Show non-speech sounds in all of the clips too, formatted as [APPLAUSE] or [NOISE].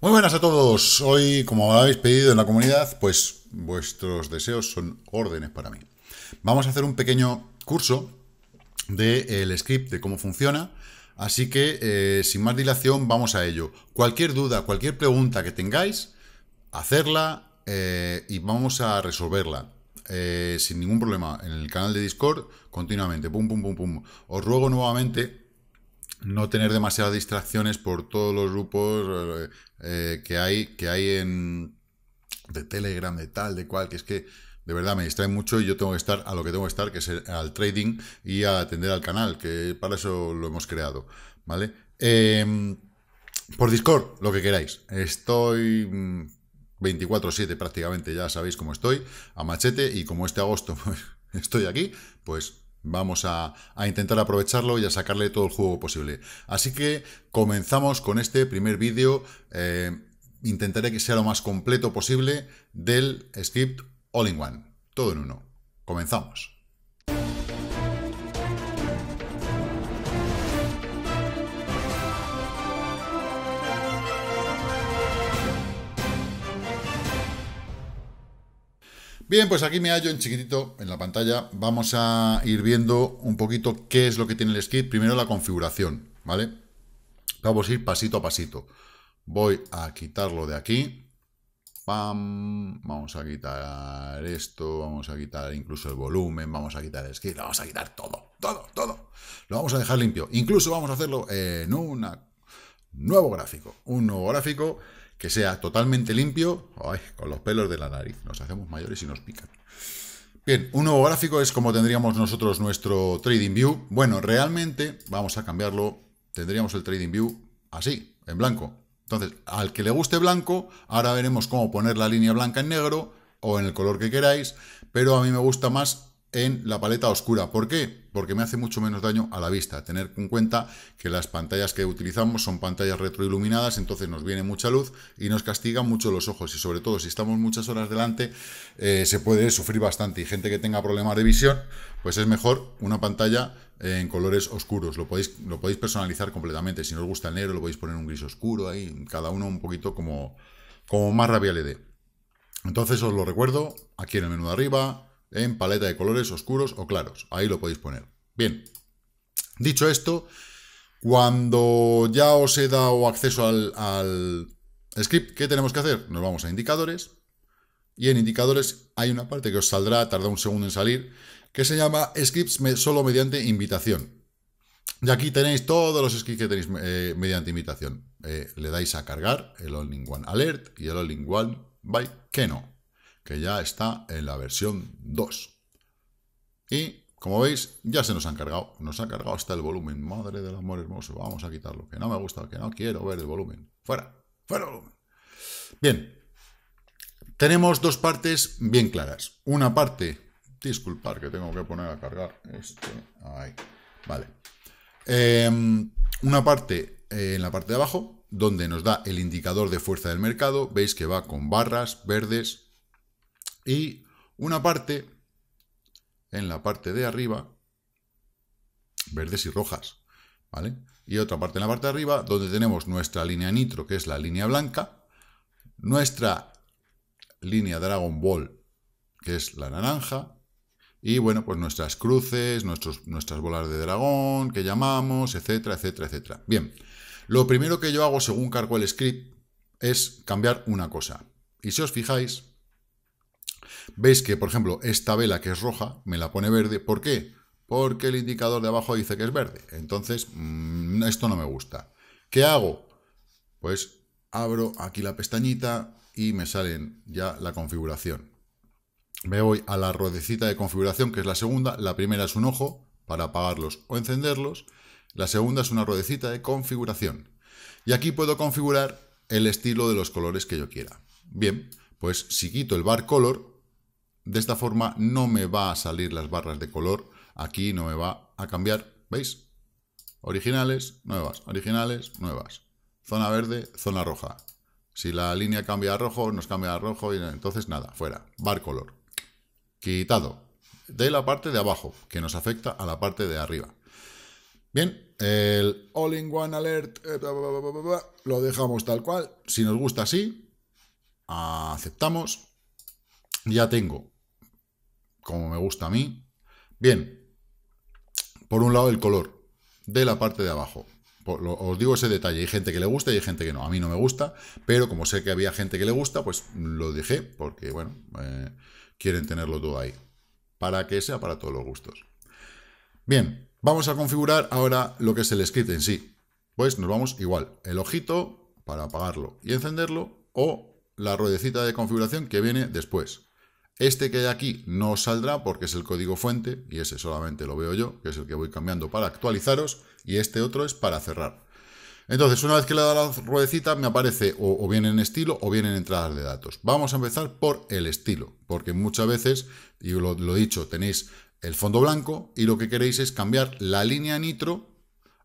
Muy buenas a todos. Hoy, como habéis pedido en la comunidad, pues vuestros deseos son órdenes para mí. Vamos a hacer un pequeño curso del script, de cómo funciona. Así que, eh, sin más dilación, vamos a ello. Cualquier duda, cualquier pregunta que tengáis, hacerla eh, y vamos a resolverla. Eh, sin ningún problema en el canal de Discord continuamente. Pum, pum, pum, pum. Os ruego nuevamente no tener demasiadas distracciones por todos los grupos eh, eh, que hay, que hay en de Telegram, de tal, de cual, que es que de verdad me distrae mucho y yo tengo que estar a lo que tengo que estar, que es al trading y a atender al canal, que para eso lo hemos creado, ¿vale? Em, por Discord, lo que queráis. Estoy 24-7 mm, prácticamente, ya sabéis cómo estoy, a machete, y como este agosto [LAUGHS] pues, estoy aquí, pues Vamos a, intentar aprovecharlo y a sacarle todo el juego posible. Así que comenzamos con este primer vídeo. Eh, intentaré que sea lo más completo posible del script all-in-one. Todo en uno. Comenzamos. Bien, pues aquí me hallo en chiquitito, en la pantalla. Vamos a ir viendo un poquito qué es lo que tiene el script. Primero la configuración, ¿vale? Vamos a ir pasito a pasito. Voy a quitarlo de aquí. Pam. Vamos a quitar esto, vamos a quitar incluso el volumen, vamos a quitar el lo vamos a quitar todo, todo, todo. Lo vamos a dejar limpio. Incluso vamos a hacerlo en un nuevo gráfico. Un nuevo gráfico que sea totalmente limpio, con los pelos de la nariz, nos hacemos mayores y nos pican. Bien, un nuevo gráfico es como tendríamos nosotros nuestro Trading View. Bueno, realmente, vamos a cambiarlo, tendríamos el Trading View así, en blanco. Entonces, al que le guste blanco, ahora veremos cómo poner la línea blanca en negro o en el color que queráis, pero a mí me gusta más en la paleta oscura. ¿Por qué? Porque me hace mucho menos daño a la vista. Tener en cuenta que las pantallas que utilizamos son pantallas retroiluminadas, entonces nos viene mucha luz y nos castiga mucho los ojos. Y sobre todo si estamos muchas horas delante, eh, se puede sufrir bastante. Y gente que tenga problemas de visión, pues es mejor una pantalla eh, en colores oscuros. Lo podéis, lo podéis personalizar completamente. Si no os gusta el negro, lo podéis poner un gris oscuro ahí. Cada uno un poquito como, como más rabia le dé. Entonces os lo recuerdo, aquí en el menú de arriba, en paleta de colores oscuros o claros. Ahí lo podéis poner. Bien, dicho esto, cuando ya os he dado acceso al, script, ¿qué tenemos que hacer? Nos vamos a indicadores y en indicadores hay una parte que os saldrá, tarda un segundo en salir, que se llama scripts solo mediante invitación. Y aquí tenéis todos los scripts que tenéis eh, mediante invitación. Eh, le dais a cargar el all-in-one alert y el all-in-one by que no que ya está en la versión 2. Y, como veis, ya se nos ha cargado. Nos ha cargado hasta el volumen. Madre del amor hermoso. Vamos a quitarlo. Que no me gusta, que no quiero ver el volumen. Fuera, fuera volumen. Bien. Tenemos dos partes bien claras. Una parte... Disculpar que tengo que poner a cargar este... Ahí. Vale. Em, una parte eh, en la parte de abajo, donde nos da el indicador de fuerza del mercado. Veis que va con barras verdes y una parte en la parte de arriba, verdes y rojas, ¿vale? Y otra parte en la parte de arriba, donde tenemos nuestra línea nitro, que es la línea blanca, nuestra línea Dragon Ball, que es la naranja, y bueno, pues nuestras cruces, nuestros, nuestras bolas de dragón, que llamamos, etcétera, etcétera, etcétera. Bien, lo primero que yo hago según cargo el script es cambiar una cosa. Y si os fijáis, Veis que, por ejemplo, esta vela que es roja, me la pone verde. ¿Por qué? Porque el indicador de abajo dice que es verde. Entonces, mm, esto no me gusta. ¿Qué hago? Pues abro aquí la pestañita y me salen ya la configuración. Me voy a la ruedecita de configuración, que es la segunda. La primera es un ojo para apagarlos o encenderlos. La segunda es una ruedecita de configuración. Y aquí puedo configurar el estilo de los colores que yo quiera. Bien, pues si quito el bar color, de esta forma no me va a salir las barras de color. Aquí no me va a cambiar. ¿Veis? Originales, nuevas. Originales, nuevas. Zona verde, zona roja. Si la línea cambia a rojo, nos cambia a rojo. y Entonces nada, fuera. Bar color. Quitado. De la parte de abajo, que nos afecta a la parte de arriba. Bien, el All-in-One Alert eh, lo dejamos tal cual. Si nos gusta así, aceptamos. Ya tengo como me gusta a mí. Bien, por un lado el color de la parte de abajo. os digo ese detalle, hay gente que le gusta y hay gente que no. A mí no me gusta, pero como sé que había gente que le gusta, pues lo dejé, porque bueno, eh, quieren tenerlo todo ahí. Para que sea para todos los gustos. Bien, vamos a configurar ahora lo que es el script en sí. Pues nos vamos igual, el ojito para apagarlo y encenderlo, o la ruedecita de configuración que viene después. Este que hay aquí no saldrá porque es el código fuente y ese solamente lo veo yo, que es el que voy cambiando para actualizaros y este otro es para cerrar. Entonces, una vez que le dado la ruedecita, me aparece o, bien en estilo o bien en entradas de datos. Vamos a empezar por el estilo, porque muchas veces, y lo, he dicho, tenéis el fondo blanco y lo que queréis es cambiar la línea nitro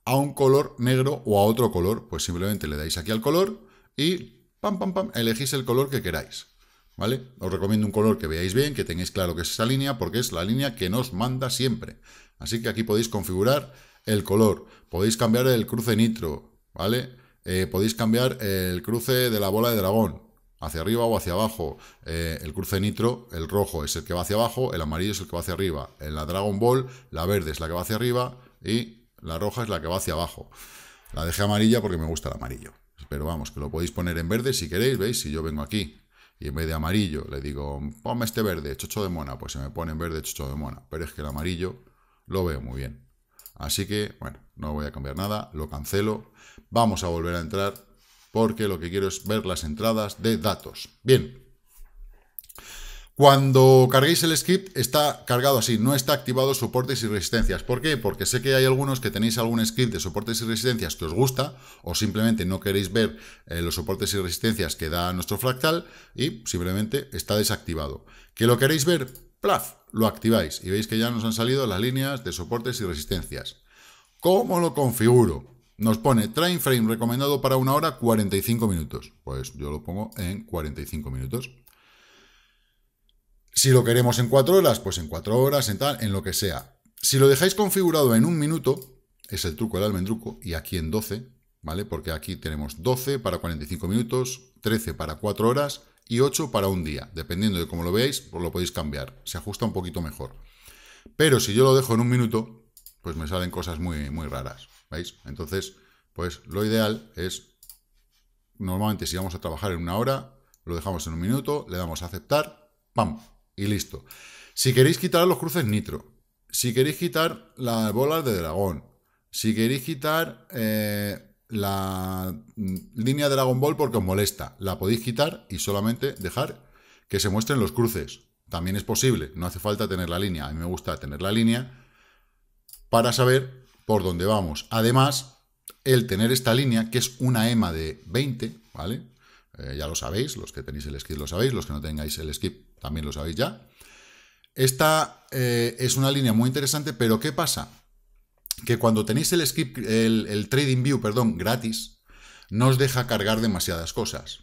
a un color negro o a otro color. Pues simplemente le dais aquí al color y pam, pam, pam, elegís el color que queráis. Os recomiendo un color que veáis bien, que tengáis claro que es esa línea, porque es la línea que nos manda siempre. Así que aquí podéis configurar el color, podéis cambiar el cruce nitro, ¿vale? Eh, podéis cambiar el cruce de la bola de dragón, hacia arriba o hacia abajo. Eh, el cruce nitro, el rojo es el que va hacia abajo, el amarillo es el que va hacia arriba. En la Dragon Ball, la verde es la que va hacia arriba y la roja es la que va hacia abajo. La dejé amarilla porque me gusta el amarillo. Pero vamos, que lo podéis poner en verde si queréis, ¿veis? Si yo vengo aquí y en vez de amarillo le digo, ponme este verde, chocho de mona, pues se me pone en verde chocho de mona, pero es que el amarillo lo veo muy bien. Así que, bueno, no voy a cambiar nada, lo cancelo, vamos a volver a entrar, porque lo que quiero es ver las entradas de datos. Bien, cuando carguéis el script está cargado así, no está activado soportes y resistencias. ¿Por qué? Porque sé que hay algunos que tenéis algún script de soportes y resistencias que os gusta o simplemente no queréis ver eh, los soportes y resistencias que da nuestro fractal y simplemente está desactivado. ¿Que lo queréis ver? ¡Plaf! Lo activáis y veis que ya nos han salido las líneas de soportes y resistencias. ¿Cómo lo configuro? Nos pone Train frame recomendado para una hora 45 minutos. Pues yo lo pongo en 45 minutos. Si lo queremos en cuatro horas, pues en cuatro horas, en tal, en lo que sea. Si lo dejáis configurado en un minuto, es el truco del almendruco, y aquí en 12, ¿vale? Porque aquí tenemos 12 para 45 minutos, 13 para 4 horas y 8 para un día. Dependiendo de cómo lo veáis, pues lo podéis cambiar. Se ajusta un poquito mejor. Pero si yo lo dejo en un minuto, pues me salen cosas muy, muy raras, ¿veis? Entonces, pues lo ideal es, normalmente si vamos a trabajar en una hora, lo dejamos en un minuto, le damos a aceptar, ¡pam! Y listo. Si queréis quitar los cruces nitro, si queréis quitar las bolas de dragón, si queréis quitar eh, la línea de Dragon Ball porque os molesta, la podéis quitar y solamente dejar que se muestren los cruces. También es posible, no hace falta tener la línea. A mí me gusta tener la línea para saber por dónde vamos. Además, el tener esta línea, que es una EMA de 20, ¿vale? Eh, ya lo sabéis, los que tenéis el script lo sabéis, los que no tengáis el skip también lo sabéis ya. Esta eh, es una línea muy interesante, pero ¿qué pasa? Que cuando tenéis el script el, trading view, perdón, gratis, no os deja cargar demasiadas cosas.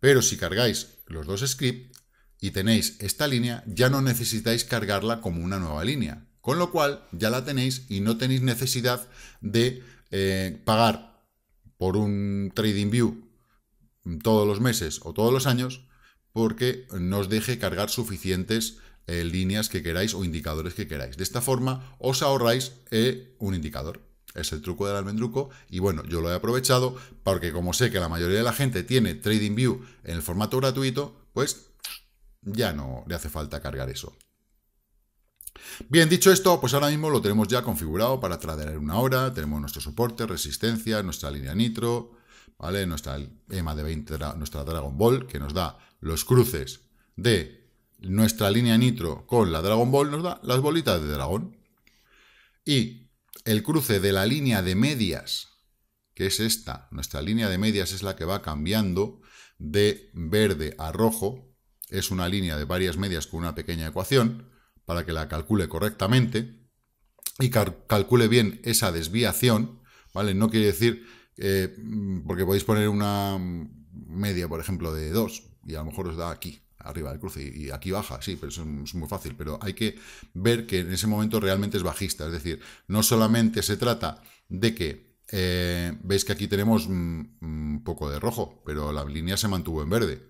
Pero si cargáis los dos scripts y tenéis esta línea, ya no necesitáis cargarla como una nueva línea. Con lo cual, ya la tenéis y no tenéis necesidad de eh, pagar por un trading view todos los meses o todos los años porque nos deje cargar suficientes eh, líneas que queráis o indicadores que queráis. De esta forma os ahorráis eh, un indicador. Es el truco del almendruco y bueno, yo lo he aprovechado porque como sé que la mayoría de la gente tiene TradingView en el formato gratuito, pues ya no le hace falta cargar eso. Bien, dicho esto, pues ahora mismo lo tenemos ya configurado para traer en una hora, tenemos nuestro soporte, resistencia, nuestra línea nitro, ¿vale? Nuestra EMA de 20, nuestra Dragon Ball, que nos da los cruces de nuestra línea nitro con la Dragon Ball, nos da las bolitas de dragón. Y el cruce de la línea de medias, que es esta, nuestra línea de medias es la que va cambiando de verde a rojo, es una línea de varias medias con una pequeña ecuación, para que la calcule correctamente y calcule bien esa desviación, ¿vale? No quiere decir eh, mm, porque podéis poner una media, por ejemplo, de 2 y a lo mejor os da aquí, arriba del cruce, y, aquí baja, sí, pero es muy fácil, pero hay que ver que en ese momento realmente es bajista, es decir, no solamente se trata de que eh, veis que aquí tenemos un mm, mm, poco de rojo, pero la línea se mantuvo en verde,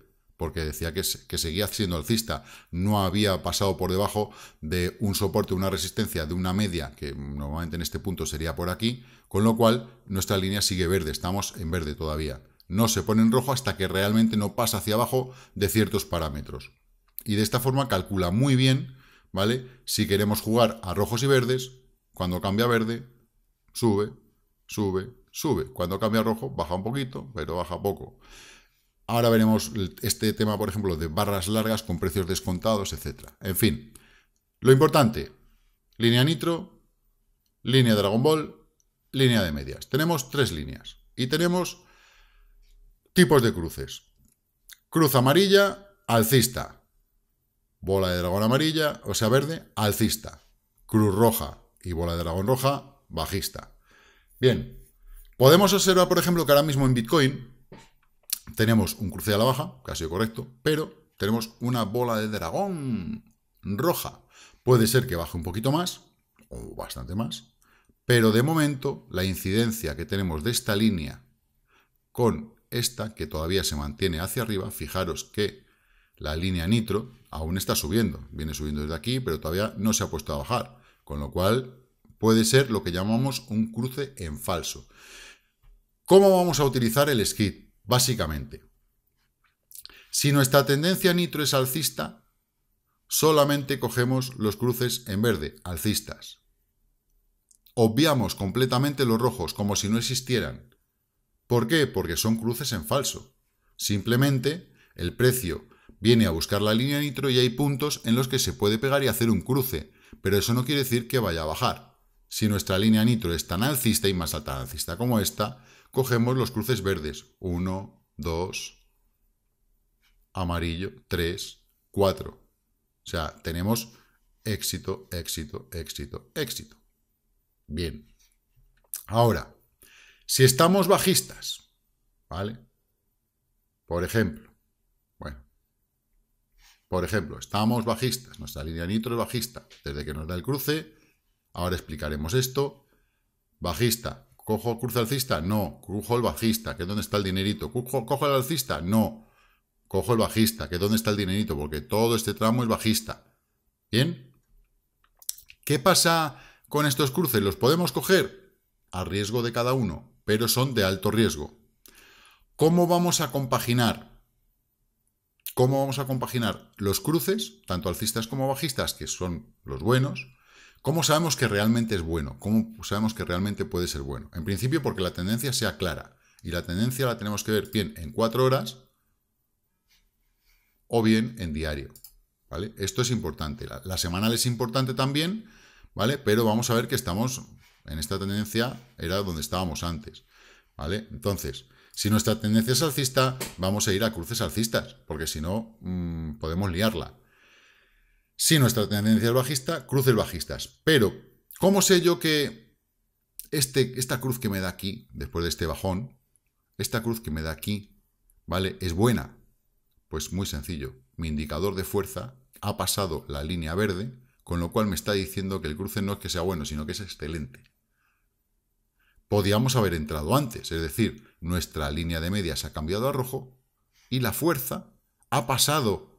porque decía que, seguía siendo alcista, no había pasado por debajo de un soporte, una resistencia, de una media, que normalmente en este punto sería por aquí, con lo cual nuestra línea sigue verde, estamos en verde todavía. No se pone en rojo hasta que realmente no pasa hacia abajo de ciertos parámetros. Y de esta forma calcula muy bien, ¿vale? Si queremos jugar a rojos y verdes, cuando cambia verde, sube, sube, sube. Cuando cambia rojo, baja un poquito, pero baja poco. Ahora veremos este tema, por ejemplo, de barras largas con precios descontados, etc. En fin, lo importante, línea nitro, línea Dragon Ball, línea de medias. Tenemos tres líneas y tenemos tipos de cruces. Cruz amarilla, alcista. Bola de dragón amarilla, o sea verde, alcista. Cruz roja y bola de dragón roja, bajista. Bien, podemos observar, por ejemplo, que ahora mismo en Bitcoin tenemos un cruce a la baja, casi correcto, pero tenemos una bola de dragón roja. Puede ser que baje un poquito más, o bastante más, pero de momento la incidencia que tenemos de esta línea con esta, que todavía se mantiene hacia arriba, fijaros que la línea nitro aún está subiendo. Viene subiendo desde aquí, pero todavía no se ha puesto a bajar. Con lo cual, puede ser lo que llamamos un cruce en falso. ¿Cómo vamos a utilizar el skid? Básicamente, si nuestra tendencia nitro es alcista, solamente cogemos los cruces en verde, alcistas. Obviamos completamente los rojos, como si no existieran. ¿Por qué? Porque son cruces en falso. Simplemente el precio viene a buscar la línea nitro y hay puntos en los que se puede pegar y hacer un cruce, pero eso no quiere decir que vaya a bajar. Si nuestra línea nitro es tan alcista y más alta alcista como esta, cogemos los cruces verdes. 1, 2, amarillo, 3, 4. O sea, tenemos éxito, éxito, éxito, éxito. Bien. Ahora, si estamos bajistas, ¿vale? Por ejemplo, bueno, por ejemplo, estamos bajistas, nuestra línea nitro es bajista, desde que nos da el cruce Ahora explicaremos esto. Bajista, ¿cojo cruce alcista? No, cojo el bajista, que dónde está el dinerito. ¿Cojo, cojo el alcista? No, cojo el bajista, que dónde está el dinerito, porque todo este tramo es bajista. ¿Bien? ¿Qué pasa con estos cruces? ¿Los podemos coger? A riesgo de cada uno, pero son de alto riesgo. ¿Cómo vamos a compaginar? ¿Cómo vamos a compaginar los cruces, tanto alcistas como bajistas, que son los buenos, ¿Cómo sabemos que realmente es bueno? ¿Cómo sabemos que realmente puede ser bueno? En principio porque la tendencia sea clara. Y la tendencia la tenemos que ver bien en cuatro horas o bien en diario. ¿vale? Esto es importante. La, semanal es importante también, ¿vale? Pero vamos a ver que estamos en esta tendencia, era donde estábamos antes. ¿vale? Entonces, si nuestra tendencia es alcista, vamos a ir a cruces alcistas, porque si no, mm, podemos liarla. Si nuestra tendencia es bajista, cruces bajistas. Pero, ¿cómo sé yo que este, esta cruz que me da aquí, después de este bajón, esta cruz que me da aquí, ¿vale? Es buena. Pues muy sencillo. Mi indicador de fuerza ha pasado la línea verde, con lo cual me está diciendo que el cruce no es que sea bueno, sino que es excelente. Podíamos haber entrado antes, es decir, nuestra línea de medias ha cambiado a rojo y la fuerza ha pasado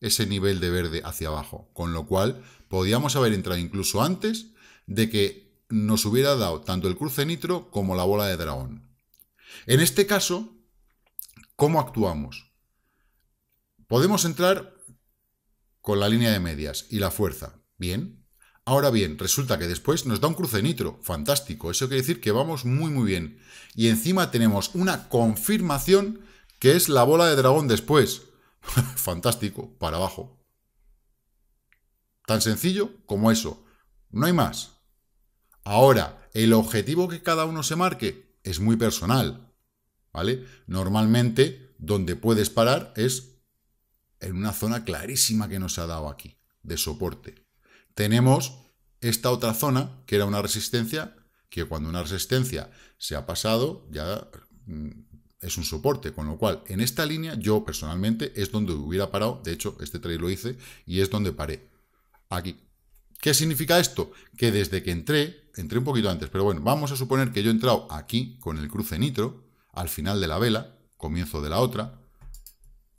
ese nivel de verde hacia abajo, con lo cual podíamos haber entrado incluso antes de que nos hubiera dado tanto el cruce nitro como la bola de dragón. En este caso, ¿cómo actuamos? Podemos entrar con la línea de medias y la fuerza. Bien. Ahora bien, resulta que después nos da un cruce nitro. Fantástico. Eso quiere decir que vamos muy muy bien. Y encima tenemos una confirmación que es la bola de dragón después. [LAUGHS] Fantástico, para abajo. Tan sencillo como eso. No hay más. Ahora, el objetivo que cada uno se marque es muy personal. ¿Vale? Normalmente, donde puedes parar es en una zona clarísima que nos ha dado aquí, de soporte. Tenemos esta otra zona, que era una resistencia, que cuando una resistencia se ha pasado, ya mm, es un soporte, con lo cual en esta línea yo personalmente es donde hubiera parado, de hecho este trade lo hice y es donde paré, aquí. ¿Qué significa esto? Que desde que entré, entré un poquito antes, pero bueno, vamos a suponer que yo he entrado aquí con el cruce nitro, al final de la vela, comienzo de la otra,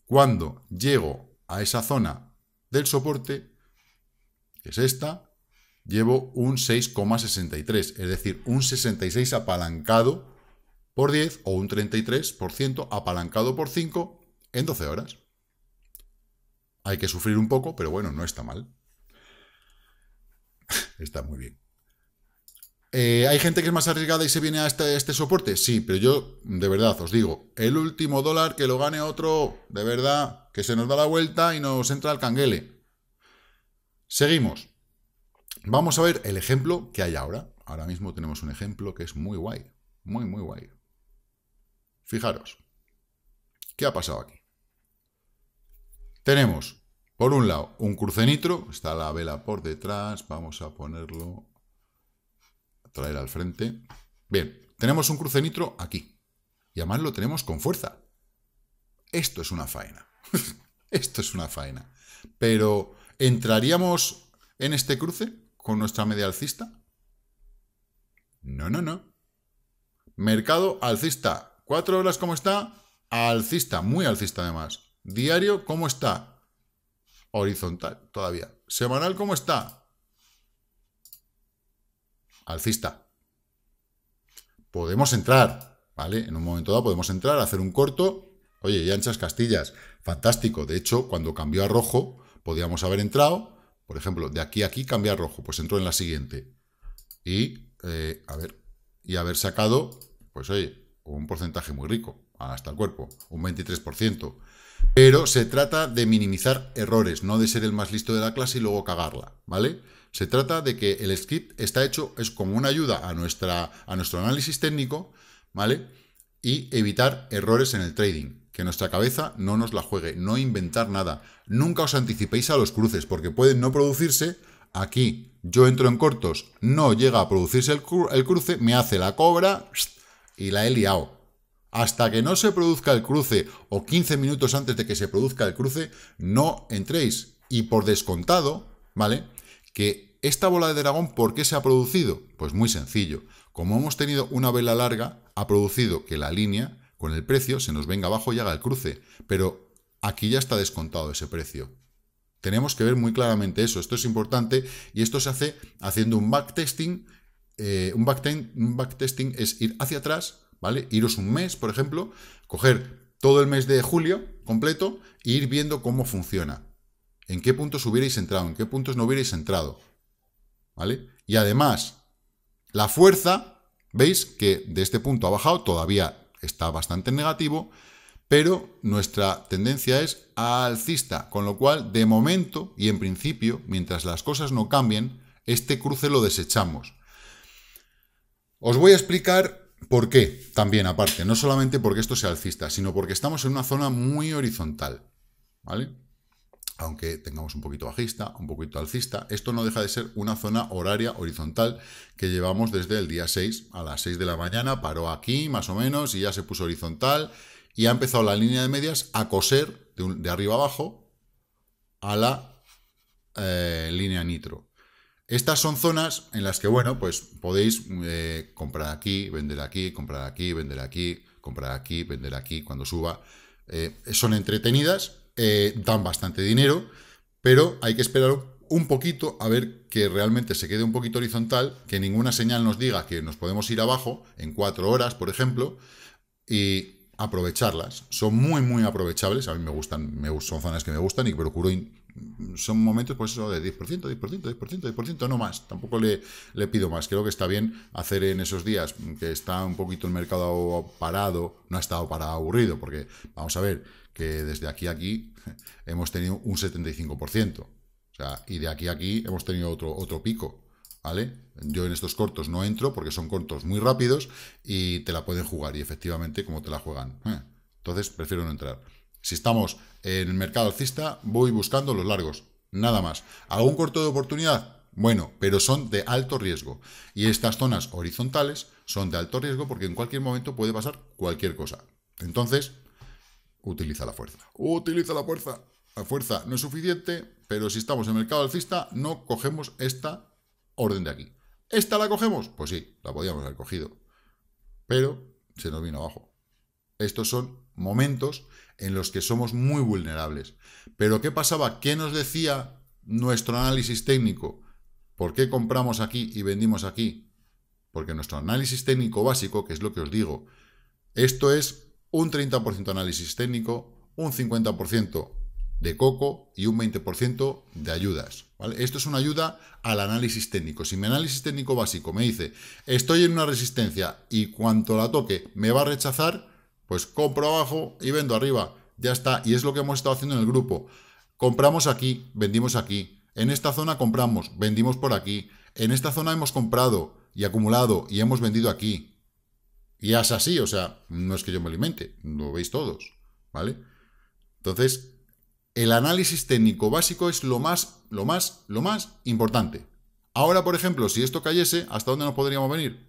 cuando llego a esa zona del soporte, que es esta, llevo un 6,63, es decir, un 66 apalancado por 10 o un 33% apalancado por 5 en 12 horas. Hay que sufrir un poco, pero bueno, no está mal. [LAUGHS] está muy bien. Eh, ¿Hay gente que es más arriesgada y se viene a este, este, soporte? Sí, pero yo, de verdad, os digo, el último dólar que lo gane otro, de verdad, que se nos da la vuelta y nos entra al canguele. Seguimos. Vamos a ver el ejemplo que hay ahora. Ahora mismo tenemos un ejemplo que es muy guay, muy, muy guay. Fijaros, ¿qué ha pasado aquí? Tenemos, por un lado, un cruce nitro, está la vela por detrás, vamos a ponerlo, a traer al frente. Bien, tenemos un cruce nitro aquí, y además lo tenemos con fuerza. Esto es una faena, [LAUGHS] esto es una faena. Pero, ¿entraríamos en este cruce con nuestra media alcista? No, no, no. Mercado alcista Cuatro horas, ¿cómo está? Alcista, muy alcista además. Diario, ¿cómo está? Horizontal, todavía. Semanal, ¿cómo está? Alcista. Podemos entrar, ¿vale? En un momento dado podemos entrar, hacer un corto. Oye, y anchas castillas, fantástico. De hecho, cuando cambió a rojo, podíamos haber entrado. Por ejemplo, de aquí a aquí cambia a rojo, pues entró en la siguiente. Y, eh, a ver, y haber sacado, pues oye, un porcentaje muy rico, hasta el cuerpo, un 23%. Pero se trata de minimizar errores, no de ser el más listo de la clase y luego cagarla, ¿vale? Se trata de que el script está hecho, es como una ayuda a, nuestra, a nuestro análisis técnico, ¿vale? Y evitar errores en el trading, que nuestra cabeza no nos la juegue, no inventar nada. Nunca os anticipéis a los cruces, porque pueden no producirse. Aquí yo entro en cortos, no llega a producirse el, el cruce, me hace la cobra, y la he liado. Hasta que no se produzca el cruce o 15 minutos antes de que se produzca el cruce, no entréis. Y por descontado, ¿vale? Que esta bola de dragón, ¿por qué se ha producido? Pues muy sencillo. Como hemos tenido una vela larga, ha producido que la línea con el precio se nos venga abajo y haga el cruce. Pero aquí ya está descontado ese precio. Tenemos que ver muy claramente eso. Esto es importante y esto se hace haciendo un backtesting eh, un, backtesting, es ir hacia atrás, ¿vale? Iros un mes, por ejemplo, coger todo el mes de julio completo e ir viendo cómo funciona. En qué puntos hubierais entrado, en qué puntos no hubierais entrado. ¿Vale? Y además, la fuerza, veis que de este punto ha bajado, todavía está bastante negativo, pero nuestra tendencia es alcista, con lo cual, de momento y en principio, mientras las cosas no cambien, este cruce lo desechamos. Os voy a explicar por qué también, aparte. No solamente porque esto sea alcista, sino porque estamos en una zona muy horizontal. ¿Vale? Aunque tengamos un poquito bajista, un poquito alcista, esto no deja de ser una zona horaria horizontal que llevamos desde el día 6 a las 6 de la mañana, paró aquí más o menos y ya se puso horizontal y ha empezado la línea de medias a coser de, arriba abajo a la eh, línea nitro. Estas son zonas en las que, bueno, pues podéis eh, comprar aquí, vender aquí, comprar aquí, vender aquí, comprar aquí, vender aquí cuando suba. Eh, son entretenidas, eh, dan bastante dinero, pero hay que esperar un poquito a ver que realmente se quede un poquito horizontal, que ninguna señal nos diga que nos podemos ir abajo en cuatro horas, por ejemplo, y aprovecharlas. Son muy, muy aprovechables. A mí me gustan, me, son zonas que me gustan y procuro son momentos, pues de 10%, 10%, 10%, 10%, no más. Tampoco le, pido más. Creo que está bien hacer en esos días que está un poquito el mercado parado, no ha estado para aburrido, porque vamos a ver que desde aquí a aquí [LAUGHS] hemos tenido un 75%. y de aquí a aquí hemos tenido otro, otro pico. ¿Vale? Yo en estos cortos no entro porque son cortos muy rápidos y te la pueden jugar y efectivamente como te la juegan. Eh, entonces prefiero no entrar. Si estamos en el mercado alcista, voy buscando los largos, nada más. ¿Algún corto de oportunidad? Bueno, pero son de alto riesgo. Y estas zonas horizontales son de alto riesgo porque en cualquier momento puede pasar cualquier cosa. Entonces, utiliza la fuerza. Utiliza la fuerza. La fuerza no es suficiente, pero si estamos en el mercado alcista, no cogemos esta orden de aquí. ¿Esta la cogemos? Pues sí, la podíamos haber cogido. Pero se nos vino abajo. Estos son momentos en los que somos muy vulnerables. Pero ¿qué pasaba? ¿Qué nos decía nuestro análisis técnico? ¿Por qué compramos aquí y vendimos aquí? Porque nuestro análisis técnico básico, que es lo que os digo, esto es un 30% análisis técnico, un 50% de coco y un 20% de ayudas. Esto es una ayuda al análisis técnico. Si mi análisis técnico básico me dice, estoy en una resistencia y cuanto la toque me va a rechazar, pues compro abajo y vendo arriba. Ya está. Y es lo que hemos estado haciendo en el grupo. Compramos aquí, vendimos aquí. En esta zona compramos, vendimos por aquí. En esta zona hemos comprado y acumulado y hemos vendido aquí. Y es así, o sea, no es que yo me alimente, lo veis todos, ¿vale? Entonces, el análisis técnico básico es lo más, lo más, lo más importante. Ahora, por ejemplo, si esto cayese, ¿hasta dónde nos podríamos venir?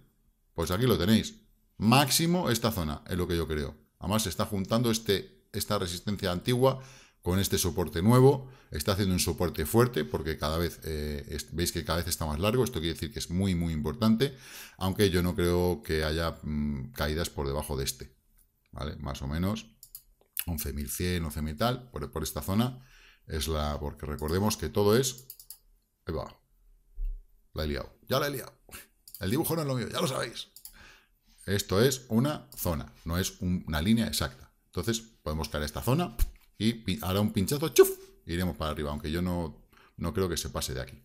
Pues aquí lo tenéis, máximo esta zona, es lo que yo creo. Además, se está juntando este, esta resistencia antigua con este soporte nuevo, está haciendo un soporte fuerte, porque cada vez, eh, veis que cada vez está más largo, esto quiere decir que es muy, muy importante, aunque yo no creo que haya mm, caídas por debajo de este, ¿vale? Más o menos, 11.100, 11.000 tal, por, por esta zona, es la, porque recordemos que todo es, ahí va, la he liado, ya la he liado, el dibujo no es lo mío, ya lo sabéis, esto es una zona, no es una línea exacta. Entonces, podemos caer esta zona y ahora un pinchazo, ¡chuf! Iremos para arriba, aunque yo no, no creo que se pase de aquí.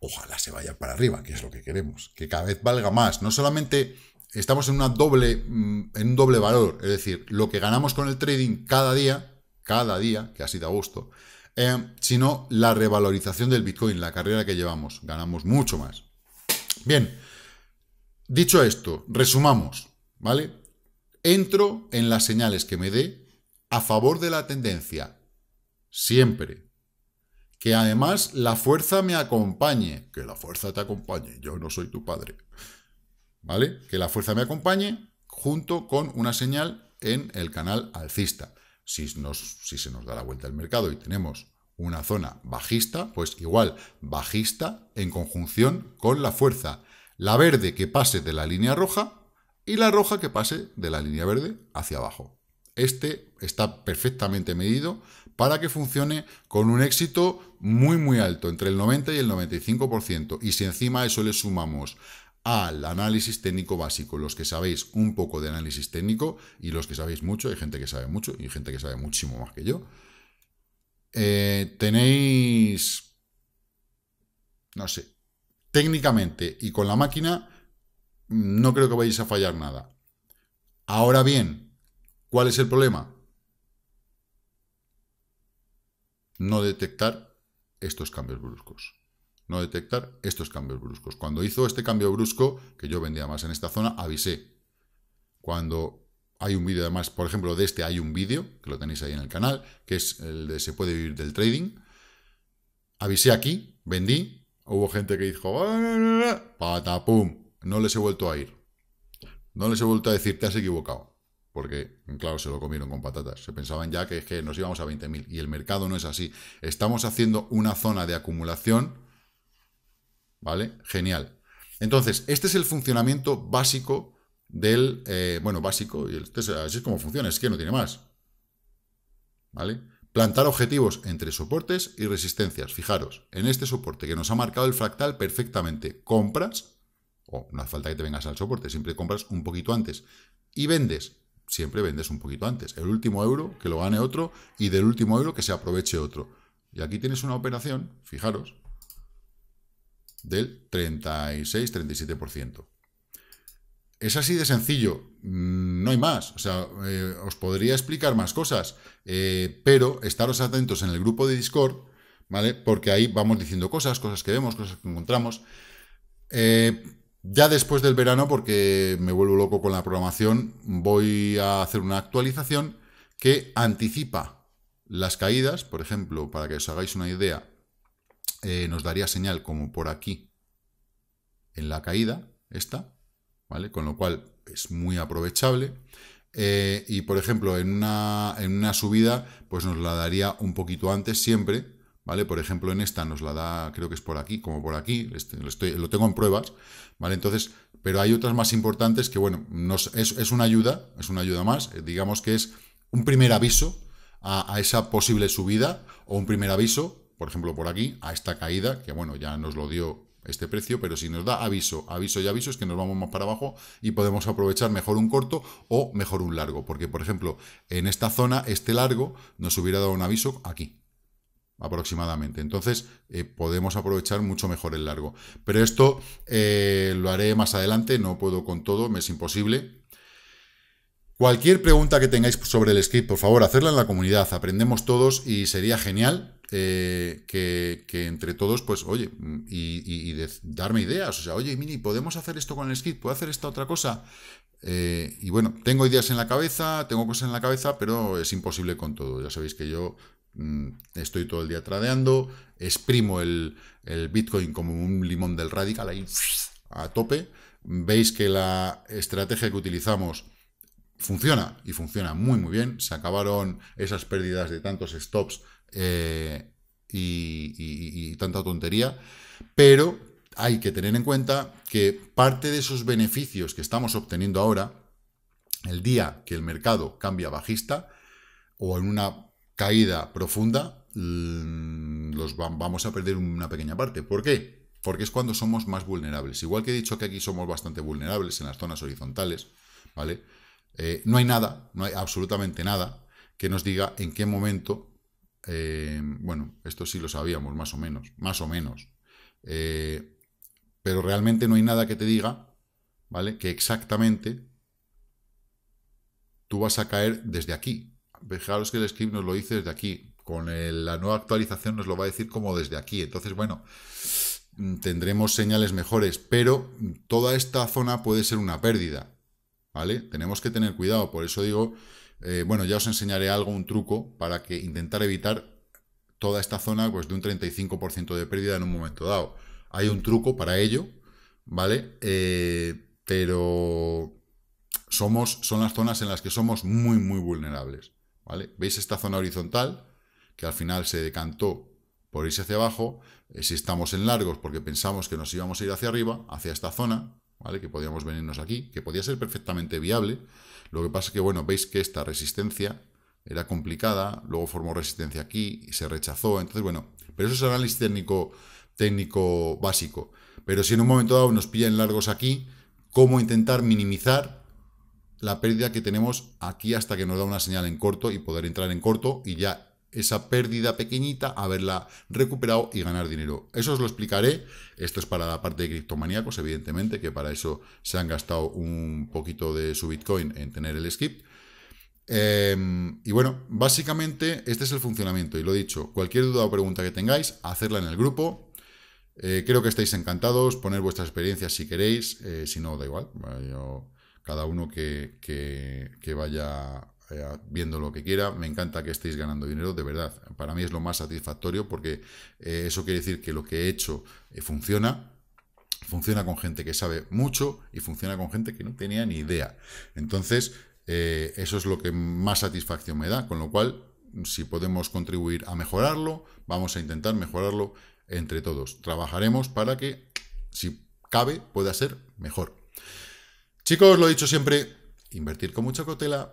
Ojalá se vaya para arriba, que es lo que queremos. Que cada vez valga más. No solamente estamos en, una doble, mm, en un doble valor. Es decir, lo que ganamos con el trading cada día, cada día, que así a gusto, eh, sino la revalorización del Bitcoin, la carrera que llevamos. Ganamos mucho más. Bien, Dicho esto, resumamos, ¿vale? Entro en las señales que me dé a favor de la tendencia, siempre. Que además la fuerza me acompañe, que la fuerza te acompañe, yo no soy tu padre, ¿vale? Que la fuerza me acompañe junto con una señal en el canal alcista. Si, si se nos da la vuelta el mercado y tenemos una zona bajista, pues igual, bajista en conjunción con la fuerza. La verde que pase de la línea roja y la roja que pase de la línea verde hacia abajo. Este está perfectamente medido para que funcione con un éxito muy muy alto, entre el 90 y el 95%. Y si encima eso le sumamos al análisis técnico básico, los que sabéis un poco de análisis técnico y los que sabéis mucho, hay gente que sabe mucho y gente que sabe muchísimo más que yo, eh, tenéis, no sé, técnicamente y con la máquina, no creo que vayáis a fallar nada. Ahora bien, ¿cuál es el problema? No detectar estos cambios bruscos. No detectar estos cambios bruscos. Cuando hizo este cambio brusco, que yo vendía más en esta zona, avisé. Cuando hay un vídeo además, por ejemplo, de este hay un vídeo, que lo tenéis ahí en el canal, que es el de se puede vivir del trading. Avisé aquí, vendí, Hubo gente que dijo, ah, patapum, no les he vuelto a ir. No les he vuelto a decir, te has equivocado. Porque, claro, se lo comieron con patatas. Se pensaban ya que, nos íbamos a 20.000. Y el mercado no es así. Estamos haciendo una zona de acumulación. ¿Vale? Genial. Entonces, este es el funcionamiento básico del... Eh, bueno, básico. Y este así es como funciona. Es que no tiene más. ¿Vale? Plantar objetivos entre soportes y resistencias. Fijaros, en este soporte que nos ha marcado el fractal perfectamente, compras, o no hace falta que te vengas al soporte, siempre compras un poquito antes, y vendes, siempre vendes un poquito antes. El último euro que lo gane otro y del último euro que se aproveche otro. Y aquí tienes una operación, fijaros, del 36-37%. Es así de sencillo, mm, no hay más. O sea, eh, os podría explicar más cosas, eh, pero estaros atentos en el grupo de Discord, ¿vale? Porque ahí vamos diciendo cosas, cosas que vemos, cosas que encontramos. Eh, ya después del verano, porque me vuelvo loco con la programación, voy a hacer una actualización que anticipa las caídas. Por ejemplo, para que os hagáis una idea, nos daría señal como por aquí, en la caída, esta, con lo cual es muy aprovechable. Eh, y por ejemplo, en una, subida, pues nos la daría un poquito antes siempre, ¿vale? Por ejemplo, en esta nos la da, creo que es por aquí, como por aquí, lo, tengo en pruebas, ¿vale? Entonces, pero hay otras más importantes que, bueno, es, una ayuda, es una ayuda más, eh, digamos que es un primer aviso a, a, esa posible subida o un primer aviso, por ejemplo, por aquí, a esta caída, que bueno, ya nos lo dio este precio, pero si nos da aviso, aviso y aviso es que nos vamos más para abajo y podemos aprovechar mejor un corto o mejor un largo, porque por ejemplo, en esta zona, este largo nos hubiera dado un aviso aquí, aproximadamente. Entonces eh, podemos aprovechar mucho mejor el largo. Pero esto eh, lo haré más adelante, no puedo con todo, me es imposible. Cualquier pregunta que tengáis sobre el script, por favor, hacerla en la comunidad, aprendemos todos y sería genial eh, que, entre todos, pues, oye, y, darme ideas. O sea, oye, Mini, ¿podemos hacer esto con el skit? ¿Puedo hacer esta otra cosa? Eh, y bueno, tengo ideas en la cabeza, tengo cosas en la cabeza, pero es imposible con todo. Ya sabéis que yo mm, estoy todo el día tradeando, exprimo el, el, Bitcoin como un limón del radical ahí a tope. Veis que la estrategia que utilizamos funciona y funciona muy muy bien. Se acabaron esas pérdidas de tantos stops eh, y, tanta tontería, pero hay que tener en cuenta que parte de esos beneficios que estamos obteniendo ahora, el día que el mercado cambia bajista o en una caída profunda, mm, los vamos a perder una pequeña parte. ¿Por qué? Porque es cuando somos más vulnerables. Igual que he dicho que aquí somos bastante vulnerables en las zonas horizontales, ¿vale? Eh, no hay nada, no hay absolutamente nada que nos diga en qué momento eh, bueno, esto sí lo sabíamos, más o menos, más o menos. Eh, pero realmente no hay nada que te diga, ¿vale? Que exactamente tú vas a caer desde aquí. Fijaros que el script nos lo dice desde aquí. Con la nueva actualización nos lo va a decir como desde aquí. Entonces, bueno, mm, tendremos señales mejores, pero toda esta zona puede ser una pérdida, ¿vale? Tenemos que tener cuidado, por eso digo eh, bueno, ya os enseñaré algo, un truco, para que intentar evitar toda esta zona pues, de un 35% de pérdida en un momento dado. Hay un truco para ello, ¿vale? Eh, pero somos, son las zonas en las que somos muy, muy vulnerables, ¿vale? ¿Veis esta zona horizontal? Que al final se decantó por irse hacia abajo. Eh, si estamos en largos porque pensamos que nos íbamos a ir hacia arriba, hacia esta zona, ¿vale? Que podíamos venirnos aquí, que podía ser perfectamente viable, lo que pasa es que, bueno, veis que esta resistencia era complicada, luego formó resistencia aquí y se rechazó. Entonces, bueno, pero eso es análisis técnico, técnico básico. Pero si en un momento dado nos pillan largos aquí, ¿cómo intentar minimizar la pérdida que tenemos aquí hasta que nos da una señal en corto y poder entrar en corto y ya esa pérdida pequeñita, haberla recuperado y ganar dinero. Eso os lo explicaré. Esto es para la parte de criptomaníacos, evidentemente, que para eso se han gastado un poquito de su Bitcoin en tener el script. Em, y bueno, básicamente este es el funcionamiento. Y lo dicho, cualquier duda o pregunta que tengáis, hacerla en el grupo. Eh, creo que estáis encantados, poner vuestras experiencias si queréis, eh, si no, da igual. cada uno que, que, que vaya eh, viendo lo que quiera. Me encanta que estéis ganando dinero, de verdad. Para mí es lo más satisfactorio porque eh, eso quiere decir que lo que he hecho eh, funciona. Funciona con gente que sabe mucho y funciona con gente que no tenía ni idea. Entonces, eso es lo que más satisfacción me da. Con lo cual, si podemos contribuir a mejorarlo, vamos a intentar mejorarlo entre todos. Trabajaremos para que, si cabe, pueda ser mejor. Chicos, lo he dicho siempre, invertir con mucha cautela,